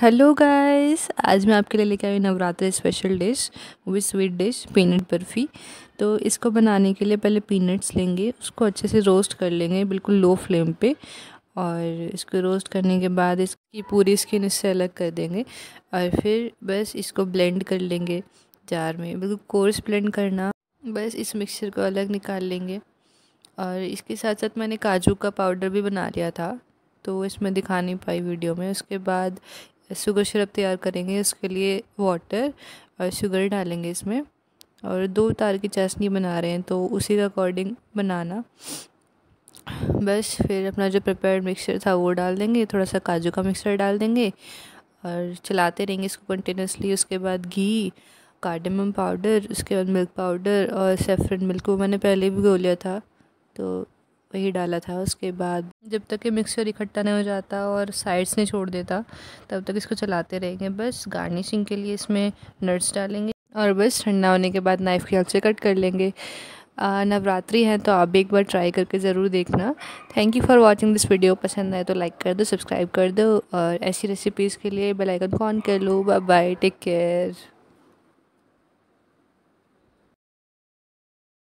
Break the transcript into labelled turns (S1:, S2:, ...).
S1: hello guys आज मैं आपके लिए लेके आई नवरात्रि स्पेशल डिश वो भी स्वीट डिश पीनट बर्फ़ी तो इसको बनाने के लिए पहले पीनट्स लेंगे उसको अच्छे से रोस्ट कर लेंगे बिल्कुल लो फ्लेम पे और इसको रोस्ट करने के बाद इसकी पूरी स्किन इससे अलग कर देंगे और फिर बस इसको ब्लेंड कर लेंगे जार में बिल्कुल कोर्स ब्लेंड करना बस इस मिक्सचर को अलग निकाल लेंगे और इसके साथ साथ मैंने काजू का पाउडर भी बना लिया था तो इसमें दिखा नहीं पाई वीडियो में उसके बाद शुगर शरब तैयार करेंगे उसके लिए वाटर और शुगर डालेंगे इसमें और दो तार की चाशनी बना रहे हैं तो उसी के अकॉर्डिंग बनाना बस फिर अपना जो प्रिपेयर्ड मिक्सचर था वो डाल देंगे थोड़ा सा काजू का मिक्सचर डाल देंगे और चलाते रहेंगे इसको कंटिन्यूसली उसके बाद घी कार्डमम पाउडर उसके बाद मिल्क पाउडर और सेफ्रन मिल्क वो मैंने पहले भी गो लिया था तो वही डाला था उसके बाद जब तक ये मिक्सचर इकट्ठा नहीं हो जाता और साइड्स नहीं छोड़ देता तब तक इसको चलाते रहेंगे बस गार्निशिंग के लिए इसमें नट्स डालेंगे और बस ठंडा होने के बाद नाइफ़ की हल्से से कट कर लेंगे नवरात्रि है तो आप एक बार ट्राई करके ज़रूर देखना thank you for watching this video पसंद आए तो लाइक कर दो सब्सक्राइब कर दो और ऐसी रेसिपीज़ के लिए बेलाइकन को ऑन कर लो बाय बाय टेक केयर